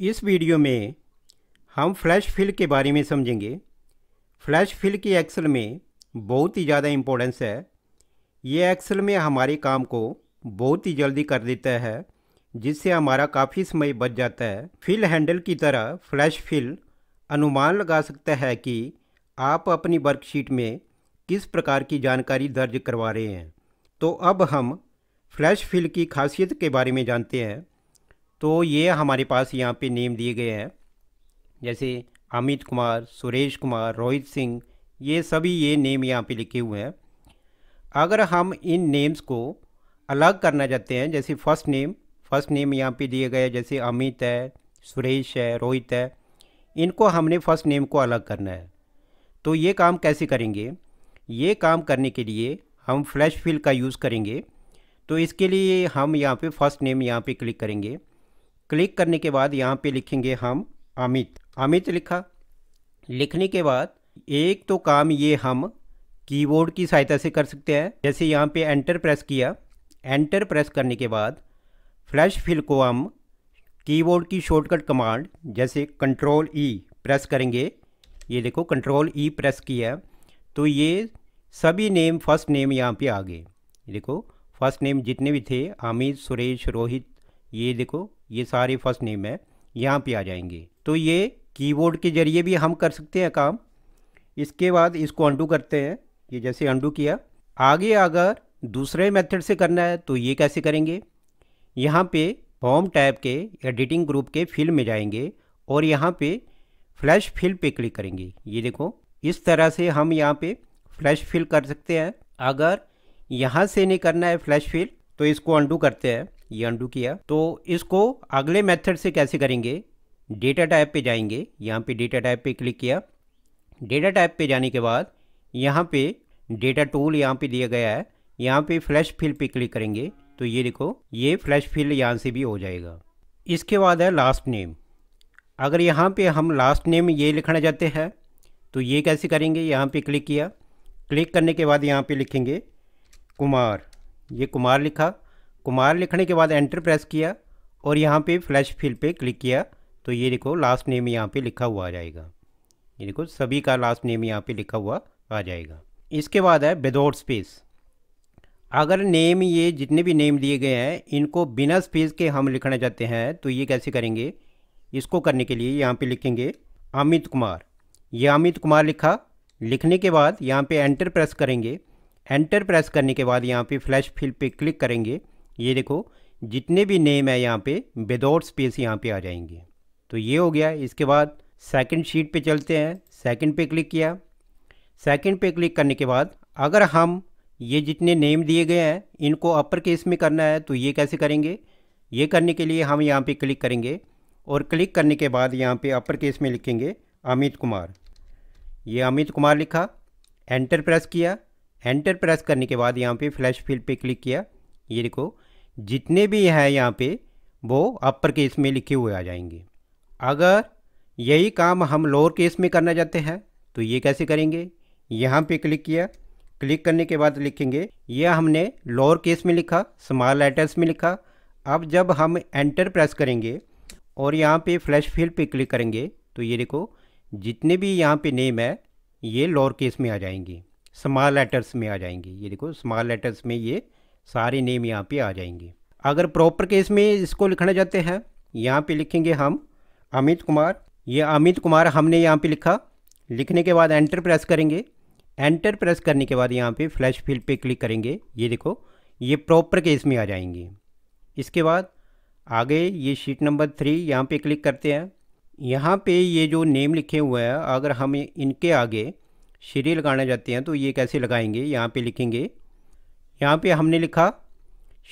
इस वीडियो में हम फ्लैश फिल के बारे में समझेंगे फ्लैश फिल की एक्सेल में बहुत ही ज़्यादा इम्पोर्टेंस है ये एक्सेल में हमारे काम को बहुत ही जल्दी कर देता है जिससे हमारा काफ़ी समय बच जाता है फिल हैंडल की तरह फ्लैश फिल अनुमान लगा सकता है कि आप अपनी वर्कशीट में किस प्रकार की जानकारी दर्ज करवा रहे हैं तो अब हम फ्लैश फिल की खासियत के बारे में जानते हैं तो ये हमारे पास यहाँ पे नेम दिए गए हैं जैसे अमित कुमार सुरेश कुमार रोहित सिंह ये सभी ये नेम यहाँ पे लिखे हुए हैं अगर हम इन नेम्स को अलग करना चाहते हैं जैसे फर्स्ट नेम फर्स्ट नेम यहाँ पे दिए गए जैसे अमित है सुरेश है रोहित है इनको हमने फर्स्ट नेम को अलग करना है तो ये काम कैसे करेंगे ये काम करने के लिए हम फ्लैश फिल का यूज़ करेंगे तो इसके लिए हम यहाँ पे फर्स्ट नेम यहाँ पे क्लिक करेंगे क्लिक करने के बाद यहाँ पे लिखेंगे हम अमित अमित लिखा लिखने के बाद एक तो काम ये हम कीबोर्ड की सहायता से कर सकते हैं जैसे यहाँ पे एंटर प्रेस किया एंटर प्रेस करने के बाद फ्लैश फिल को हम कीबोर्ड की शॉर्टकट कमांड जैसे कंट्रोल ई प्रेस करेंगे ये देखो कंट्रोल ई प्रेस किया तो ये सभी नेम फर्स्ट नेम यहाँ पे आ गए देखो फर्स्ट नेम जितने भी थे आमिर सुरेश रोहित ये देखो ये सारे फर्स्ट नेम है यहाँ पे आ जाएंगे तो ये कीबोर्ड के ज़रिए भी हम कर सकते हैं काम इसके बाद इसको अंडू करते हैं ये जैसे अंडू किया आगे अगर दूसरे मेथड से करना है तो ये कैसे करेंगे यहाँ पे होम टैब के एडिटिंग ग्रुप के फिल में जाएंगे और यहाँ पे फ्लैश फिल पे क्लिक करेंगे ये देखो इस तरह से हम यहाँ पे फ्लैश फिल कर सकते हैं अगर यहाँ से नहीं करना है फ्लैश फिल तो इसको अंडू करते हैं ये अंडू किया तो इसको अगले मेथड से कैसे करेंगे डेटा टाइप पे जाएंगे यहाँ पे डेटा टाइप पे क्लिक किया डेटा टाइप पे जाने के बाद यहाँ पे डेटा टूल यहाँ पे दिया गया है यहाँ पे फ्लैश फिल पे क्लिक करेंगे तो ये देखो ये फ्लैश फिल यहाँ से भी हो जाएगा इसके बाद है लास्ट नेम अगर यहाँ पे हम लास्ट नेम ये लिखना चाहते हैं तो ये कैसे करेंगे यहाँ पे क्लिक किया क्लिक करने के बाद यहाँ पे लिखेंगे कुमार ये कुमार लिखा कुमार लिखने के बाद एंटर प्रेस किया और यहाँ पे फ्लैश फिल पे क्लिक किया तो ये देखो लास्ट नेम यहाँ पे लिखा हुआ आ जाएगा ये देखो सभी का लास्ट नेम यहाँ पे लिखा हुआ आ जाएगा इसके बाद है विदाउट स्पेस अगर नेम ये जितने भी नेम दिए गए हैं इनको बिना स्पेस के हम लिखना चाहते हैं तो ये कैसे करेंगे इसको करने के लिए यहाँ पर लिखेंगे अमित कुमार ये अमित कुमार लिखा लिखने के बाद यहाँ पर एंटर प्रेस करेंगे एंटर प्रेस करने के बाद यहाँ पे फ्लैश फिल पे क्लिक करेंगे ये देखो जितने भी नेम है यहाँ पे विदाउट स्पेस यहाँ पे आ जाएंगे तो ये हो गया इसके बाद सेकंड शीट पे चलते हैं सेकंड पे क्लिक किया सेकंड पे क्लिक करने के बाद अगर हम ये जितने नेम दिए गए हैं इनको अपर केस में करना है तो ये कैसे करेंगे ये करने के लिए हम यहाँ पे क्लिक करेंगे और क्लिक करने के बाद यहाँ पे अपर केस में लिखेंगे अमित कुमार ये अमित कुमार लिखा एंटर प्रेस किया एंटर प्रेस करने के बाद यहाँ पे फ्लैश फील्ड पे क्लिक किया ये देखो जितने भी हैं यहाँ पे वो अपर केस में लिखे हुए आ जाएंगे अगर यही काम हम लोअर केस में करना चाहते हैं तो ये कैसे करेंगे यहाँ पे क्लिक किया क्लिक करने के बाद लिखेंगे यह हमने लोअर केस में लिखा स्मॉल लेटर्स में लिखा अब जब हम एंटर प्रेस करेंगे और यहाँ पे फ्लैश फील्ड पे क्लिक करेंगे तो ये देखो जितने भी यहाँ पे नेम है ये लोअर केस में आ जाएंगे स्मॉल लेटर्स में आ जाएंगी ये देखो स्मॉल लेटर्स में ये सारे नेम यहाँ पे आ जाएंगे अगर प्रॉपर केस में इसको लिखना चाहते हैं यहाँ पे लिखेंगे हम अमित कुमार ये अमित कुमार हमने यहाँ पे लिखा लिखने के बाद एंटर प्रेस करेंगे एंटर प्रेस करने के बाद यहाँ पे फ्लैश फील्ड पे क्लिक करेंगे ये देखो ये प्रॉपर केस में आ जाएंगे इसके बाद आगे ये शीट नंबर थ्री यहाँ पे क्लिक करते हैं यहाँ पे ये जो नेम लिखे हुए हैं अगर हम इनके आगे श्री लगाना चाहते हैं तो ये कैसे लगाएंगे यहाँ पे लिखेंगे यहाँ पे हमने लिखा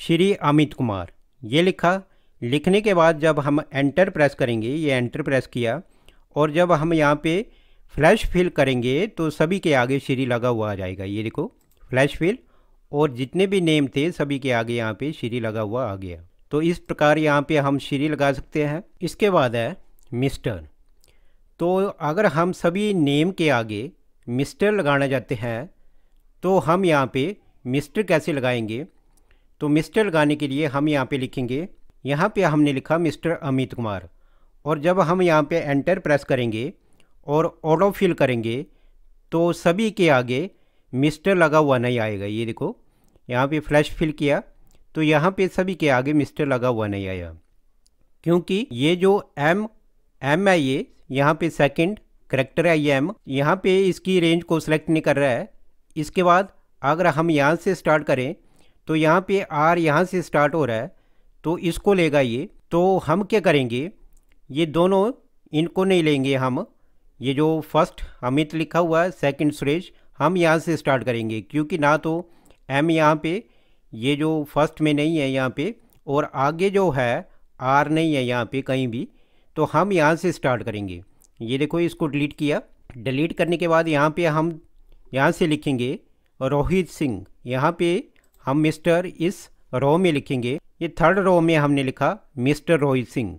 श्री अमित कुमार ये लिखा लिखने के बाद जब हम एंटर प्रेस करेंगे ये एंटर प्रेस किया और जब हम यहाँ पे फ्लैश फिल करेंगे तो सभी के आगे श्री लगा हुआ आ जाएगा ये देखो फ्लैश फिल और जितने भी नेम थे सभी के आगे यहाँ पे श्री लगा हुआ आ गया तो इस प्रकार यहाँ पे हम श्री लगा सकते हैं इसके बाद है मिस्टर तो अगर हम सभी नेम के आगे मिस्टर लगाना चाहते हैं तो हम यहाँ पे मिस्टर कैसे लगाएंगे तो मिस्टर लगाने के लिए हम यहाँ पे लिखेंगे यहाँ पे हमने लिखा मिस्टर अमित कुमार और जब हम यहाँ पे एंटर प्रेस करेंगे और ऑटो फिल करेंगे तो सभी के आगे मिस्टर लगा हुआ नहीं आएगा ये देखो यहाँ पे फ्लैश फिल किया तो यहाँ पे सभी के आगे मिस्टर लगा हुआ नहीं आया क्योंकि ये जो एम एम है ये यहाँ पे सेकंड करेक्टर है ये एम यहाँ पे इसकी रेंज को सिलेक्ट नहीं कर रहा है इसके बाद अगर हम यहाँ से स्टार्ट करें तो यहाँ पे आर यहाँ से स्टार्ट हो रहा है तो इसको लेगा ये तो हम क्या करेंगे ये दोनों इनको नहीं लेंगे हम ये जो फर्स्ट अमित लिखा हुआ है सेकंड सुरेश हम यहाँ से स्टार्ट करेंगे क्योंकि ना तो एम यहाँ पे ये जो फर्स्ट में नहीं है यहाँ पे और आगे जो है आर नहीं है यहाँ पे कहीं भी तो हम यहाँ से स्टार्ट करेंगे ये देखो इसको डिलीट किया डिलीट करने के बाद यहाँ पे हम यहाँ से लिखेंगे रोहित सिंह यहाँ पे हम मिस्टर इस रो में लिखेंगे ये थर्ड रो में हमने लिखा मिस्टर रोहित सिंह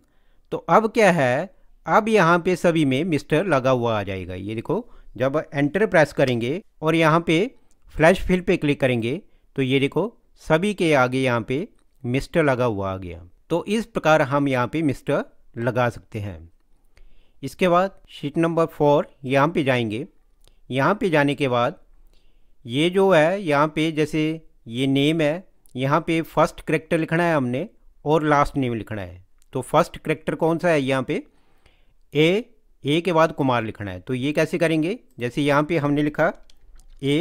तो अब क्या है अब यहाँ पे सभी में मिस्टर लगा हुआ आ जाएगा ये देखो जब एंटर प्रेस करेंगे और यहाँ पे फ्लैश फिल पे क्लिक करेंगे तो ये देखो सभी के आगे यहाँ पे मिस्टर लगा हुआ आ गया तो इस प्रकार हम यहाँ पे मिस्टर लगा सकते हैं इसके बाद शीट नंबर फोर यहाँ पे जाएंगे यहाँ पे जाने के बाद ये जो है यहाँ पे जैसे ये नेम है यहाँ पे फर्स्ट करेक्टर लिखना है हमने और लास्ट नेम लिखना है तो फर्स्ट करेक्टर कौन सा है यहाँ पे ए ए के बाद कुमार लिखना है तो ये कैसे करेंगे जैसे यहाँ पे हमने लिखा ए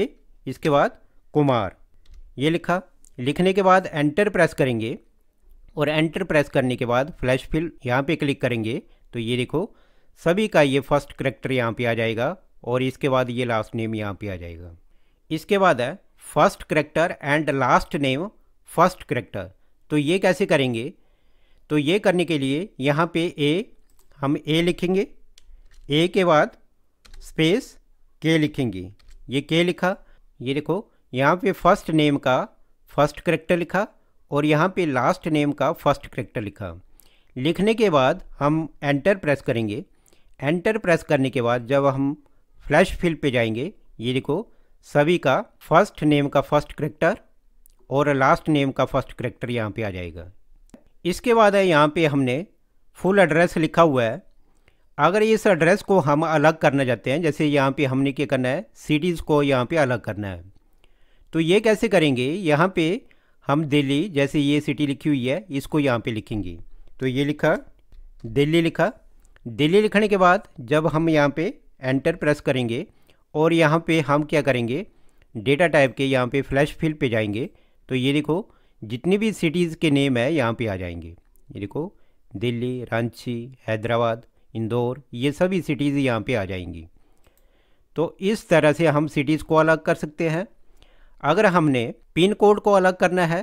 इसके बाद कुमार ये लिखा लिखने के बाद एंटर प्रेस करेंगे और एंटर प्रेस करने के बाद फ्लैश फिल यहाँ पे क्लिक करेंगे तो ये देखो सभी का ये फर्स्ट करेक्टर यहाँ पे आ जाएगा और इसके बाद ये लास्ट नेम यहाँ पे आ जाएगा इसके बाद है first character and last name first character तो ये कैसे करेंगे तो ये करने के लिए यहाँ पे ए हम ए लिखेंगे ए के बाद स्पेस के लिखेंगे ये के लिखा ये देखो यहाँ पे फर्स्ट नेम का फर्स्ट करेक्टर लिखा और यहाँ पे लास्ट नेम का फर्स्ट करेक्टर लिखा लिखने के बाद हम एंटर प्रेस करेंगे एंटर प्रेस करने के बाद जब हम फ्लैश फिल पे जाएंगे ये देखो सभी का फर्स्ट नेम का फर्स्ट करेक्टर और लास्ट नेम का फर्स्ट करेक्टर यहाँ पे आ जाएगा इसके बाद है यहाँ पे हमने फुल एड्रेस लिखा हुआ है अगर इस एड्रेस को हम अलग करना चाहते हैं जैसे यहाँ पे हमने क्या करना है सिटीज़ को यहाँ पे अलग करना है तो ये कैसे करेंगे यहाँ पे हम दिल्ली जैसे ये सिटी लिखी हुई है इसको यहाँ पे लिखेंगे तो ये लिखा दिल्ली लिखा दिल्ली लिखने के बाद जब हम यहाँ पर एंटर प्रेस करेंगे और यहाँ पे हम क्या करेंगे डेटा टाइप के यहाँ पे फ्लैश फील्ड पे जाएंगे तो ये देखो जितनी भी सिटीज़ के नेम है यहाँ पे आ जाएंगे ये देखो दिल्ली रांची हैदराबाद इंदौर ये सभी सिटीज़ यहाँ पे आ जाएंगी तो इस तरह से हम सिटीज़ को अलग कर सकते हैं अगर हमने पिन कोड को अलग करना है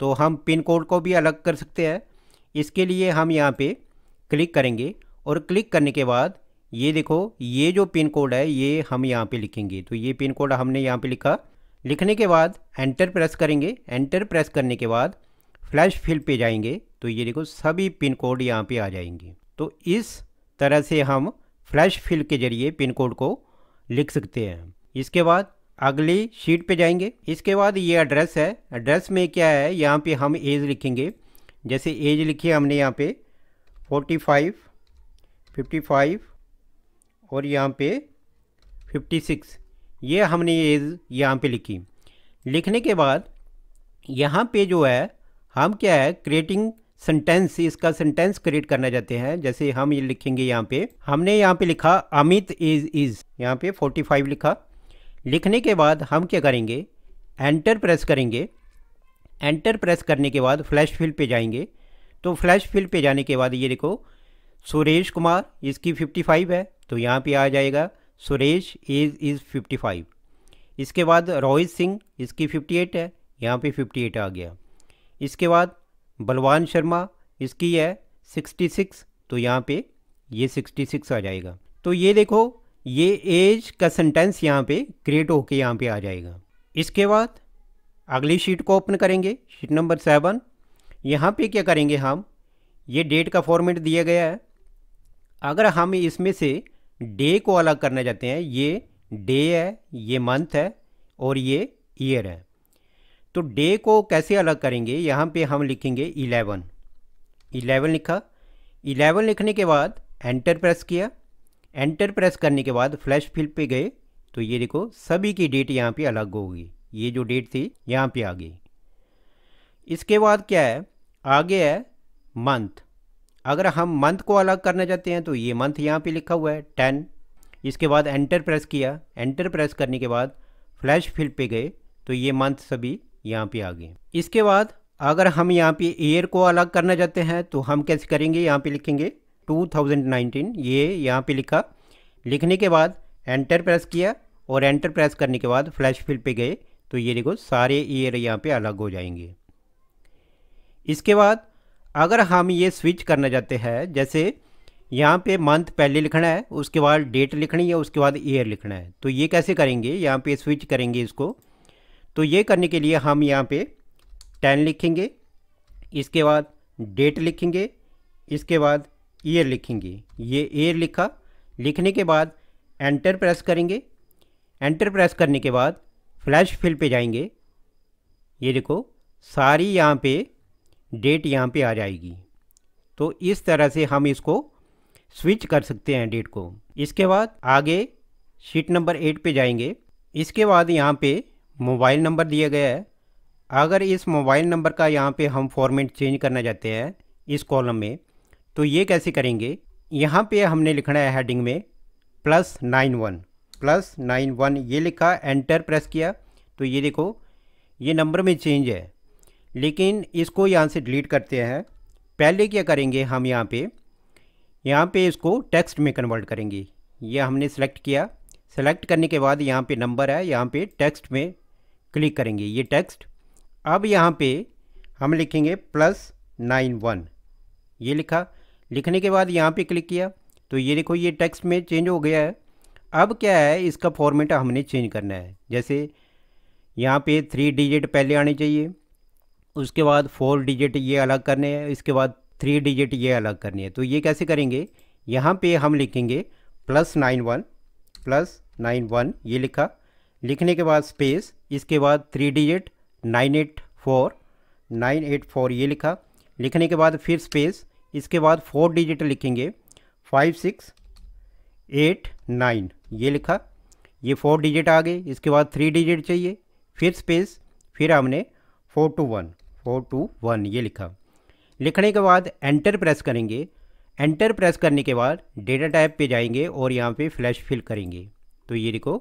तो हम पिन कोड को भी अलग कर सकते हैं इसके लिए हम यहाँ पर क्लिक करेंगे और क्लिक करने के बाद ये देखो ये जो पिन कोड है ये हम यहाँ पे लिखेंगे तो ये पिन कोड हमने यहाँ पे लिखा लिखने के बाद एंटर प्रेस करेंगे एंटर प्रेस करने के बाद फ्लैश फिल पे जाएंगे तो ये देखो सभी पिन कोड यहाँ पे आ जाएंगे तो इस तरह से हम फ्लैश फिल के जरिए पिन कोड को लिख सकते हैं इसके बाद अगली शीट पे जाएंगे इसके बाद ये एड्रेस है एड्रेस में क्या है यहाँ पे हम एज लिखेंगे जैसे एज लिखी हमने यहाँ पे 45, 55, और यहाँ पे 56 ये हमने ये एज यहाँ पे लिखी लिखने के बाद यहाँ पे जो है हम क्या है क्रिएटिंग सेंटेंस इसका सेंटेंस क्रिएट करना चाहते हैं जैसे हम ये लिखेंगे यहाँ पे हमने यहाँ पे लिखा अमित इज इज यहाँ पे 45 लिखा लिखने के बाद हम क्या करेंगे एंटर प्रेस करेंगे एंटर प्रेस करने के बाद फ्लैश फिल पे जाएंगे तो फ्लैश फिल पे जाने के बाद ये देखो सुरेश कुमार इसकी 55 है तो यहाँ पे आ जाएगा Suresh age is fifty five इसके बाद रोहित सिंह इसकी फिफ्टी एट है यहाँ पे फिफ्टी एट आ गया इसके बाद बलवान शर्मा इसकी है सिक्सटी सिक्स तो यहाँ पे ये सिक्सटी सिक्स आ जाएगा तो ये देखो ये एज का सेंटेंस यहाँ पे क्रिएट होके यहाँ पे आ जाएगा इसके बाद अगली शीट को ओपन करेंगे शीट नंबर सेवन यहाँ पे क्या करेंगे हम ये डेट का फॉर्मेट दिया गया है अगर हम इसमें से डे को अलग करने जाते हैं ये डे है ये मंथ है और ये ईयर है तो डे को कैसे अलग करेंगे यहाँ पे हम लिखेंगे इलेवन इलेवन लिखा इलेवन लिखने के बाद एंटर प्रेस किया एंटर प्रेस करने के बाद फ्लैश फिल पे गए तो ये देखो सभी की डेट यहाँ पे अलग होगी ये जो डेट थी यहाँ पे आ गई इसके बाद क्या है आगे है मंथ अगर हम मंथ को अलग करना चाहते हैं तो ये मंथ यहाँ पे लिखा हुआ है टेन इसके बाद एंटर प्रेस किया एंटर प्रेस करने के बाद फ्लैश फिल पे गए तो ये मंथ सभी यहाँ पे आ गए इसके बाद अगर हम यहाँ पे ईयर को अलग करना चाहते हैं तो हम कैसे करेंगे यहाँ पे लिखेंगे 2019 ये यहाँ पे लिखा लिखने के बाद एंटर प्रेस किया और एंटर प्रेस करने के बाद फ्लैश फिल पे गए तो ये देखो सारे ईयर यहाँ पे अलग हो जाएंगे इसके बाद अगर हम ये स्विच करना चाहते हैं जैसे यहाँ पे मंथ पहले लिखना है उसके बाद डेट लिखनी है उसके बाद ईयर लिखना है तो ये कैसे करेंगे यहाँ पे स्विच करेंगे इसको तो ये करने के लिए हम यहाँ पे टेन लिखेंगे इसके बाद डेट लिखेंगे इसके बाद ईयर लिखेंगे ये ईयर लिखा लिखने के बाद एंटर प्रेस करेंगे एंटर प्रेस करने के बाद फ्लैश फिल पे जाएंगे ये देखो सारी यहाँ पे डेट यहाँ पे आ जाएगी तो इस तरह से हम इसको स्विच कर सकते हैं डेट को इसके बाद आगे शीट नंबर एट पे जाएंगे इसके बाद यहाँ पे मोबाइल नंबर दिया गया है अगर इस मोबाइल नंबर का यहाँ पे हम फॉर्मेट चेंज करना चाहते हैं इस कॉलम में तो ये कैसे करेंगे यहाँ पे हमने लिखना है हेडिंग में plus nine one plus nine one ये लिखा एंटर प्रेस किया तो ये देखो ये नंबर में चेंज है लेकिन इसको यहाँ से डिलीट करते हैं पहले क्या करेंगे हम यहाँ पे यहाँ पे इसको टेक्स्ट में कन्वर्ट करेंगे ये हमने सेलेक्ट किया सेलेक्ट करने के बाद यहाँ पे नंबर है यहाँ पे टेक्स्ट में क्लिक करेंगे ये टेक्स्ट अब यहाँ पे हम लिखेंगे प्लस नाइन वन ये लिखा लिखने के बाद यहाँ पे क्लिक किया तो ये देखो ये टेक्स्ट में चेंज हो गया है अब क्या है इसका फॉर्मेट हमने चेंज करना है जैसे यहाँ पे थ्री डिजिट पहले आने चाहिए उसके बाद फोर डिजिट ये अलग करने हैं इसके बाद थ्री डिजिट ये अलग करनी है तो ये कैसे करेंगे यहाँ पे हम लिखेंगे plus nine one plus nine one ये लिखा लिखने के बाद स्पेस इसके बाद three digit nine eight four nine eight four ये लिखा लिखने के बाद फिर स्पेस इसके बाद फोर डिजिट लिखेंगे फाइव सिक्स एट नाइन ये लिखा ये फोर डिजिट आ गए इसके बाद थ्री डिजिट चाहिए फिर स्पेस फिर हमने four two one four two one ये लिखा लिखने के बाद एंटर प्रेस करेंगे एंटर प्रेस करने के बाद डेटा टाइप पे जाएंगे और यहाँ पे फ्लैश फिल करेंगे तो ये देखो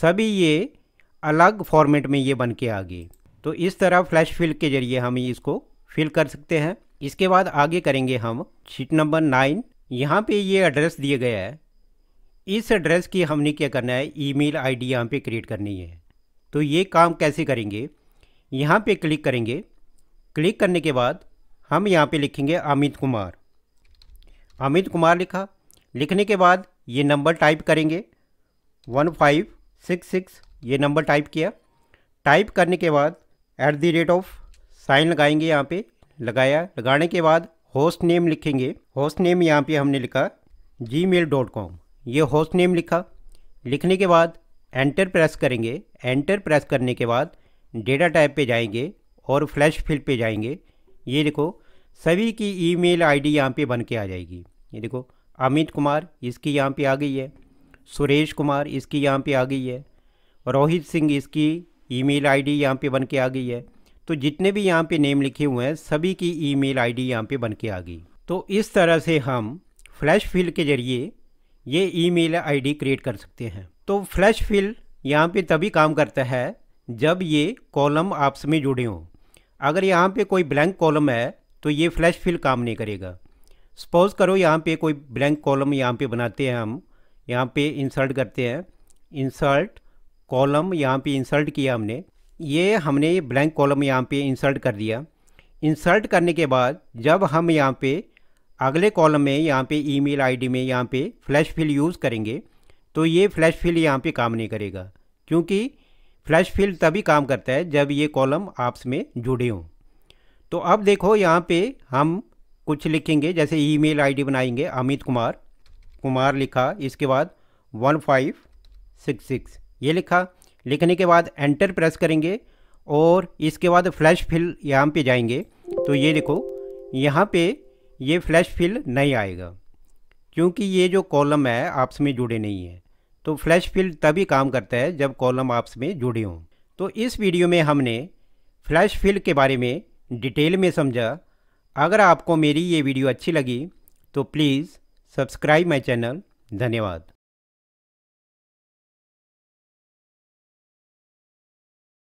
सभी ये अलग फॉर्मेट में ये बन के आ गए तो इस तरह फ्लैश फिल के जरिए हम इसको फिल कर सकते हैं इसके बाद आगे करेंगे हम शीट नंबर नाइन यहाँ पे ये एड्रेस दिया गया है इस एड्रेस की हमने क्या करना है ईमेल आईडी यहाँ पर क्रिएट करनी है तो ये काम कैसे करेंगे यहाँ पे क्लिक करेंगे क्लिक करने के बाद हम यहाँ पे लिखेंगे अमित कुमार अमित कुमार लिखा लिखने के बाद ये नंबर टाइप करेंगे वन फाइव सिक्स सिक्स ये नंबर टाइप किया टाइप करने के बाद at the rate of sign लगाएंगे यहाँ पे लगाया लगाने के बाद होस्ट नेम लिखेंगे होस्ट नेम यहाँ पे हमने लिखा जी मेल डॉट कॉम ये होस्ट नेम लिखा लिखने के बाद एंटर प्रेस करेंगे एंटर प्रेस करने के बाद डेटा टाइप पे जाएंगे और फ्लैश फील्ड पे जाएंगे ये देखो सभी की ईमेल आईडी यहाँ पे बन के आ जाएगी ये देखो अमित कुमार इसकी यहाँ पे आ गई है सुरेश कुमार इसकी यहाँ पे आ गई है रोहित सिंह इसकी ईमेल आईडी यहाँ पे बन के आ गई है तो जितने भी यहाँ पे नेम लिखे हुए हैं सभी की आई डी यहाँ पे बन के आ गई तो इस तरह से हम फ्लैश फील्ड के ज़रिए ये आई डी क्रिएट कर सकते हैं तो फ्लैश फील्ड यहाँ पे तभी काम करता है जब ये कॉलम आपस में जुड़े हों अगर यहाँ पे कोई ब्लैंक कॉलम है तो ये फ्लैश फिल काम नहीं करेगा सपोज़ करो यहाँ पे कोई ब्लैंक कॉलम यहाँ पे बनाते हैं हम यहाँ पे इंसर्ट करते हैं इंसर्ट कॉलम यहाँ पे इंसर्ट किया हमने ये हमने ब्लैंक कॉलम यहाँ पे इंसर्ट कर दिया इंसर्ट करने के बाद जब हम यहाँ पे अगले कॉलम में यहाँ पे ईमेल आईडी में यहाँ पे फ्लैश फिल यूज़ करेंगे तो ये फ्लैश फिल यहाँ पे काम नहीं करेगा क्योंकि फ्लैश फील्ड तभी काम करता है जब ये कॉलम आपस में जुड़े हों तो अब देखो यहाँ पे हम कुछ लिखेंगे जैसे ईमेल आईडी बनाएंगे अमित कुमार कुमार लिखा इसके बाद वन फाइव सिक्स सिक्स ये लिखा लिखने के बाद एंटर प्रेस करेंगे और इसके बाद फ्लैश फिल यहाँ पे जाएंगे तो ये देखो यहाँ पे ये फ्लैश फिल नहीं आएगा क्योंकि ये जो कॉलम है आपस में जुड़े नहीं है तो फ्लैश फील्ड तभी काम करता है जब कॉलम आपस में जुड़े हों तो इस वीडियो में हमने फ्लैश फील्ड के बारे में डिटेल में समझा अगर आपको मेरी ये वीडियो अच्छी लगी तो प्लीज़ सब्सक्राइब माई चैनल धन्यवाद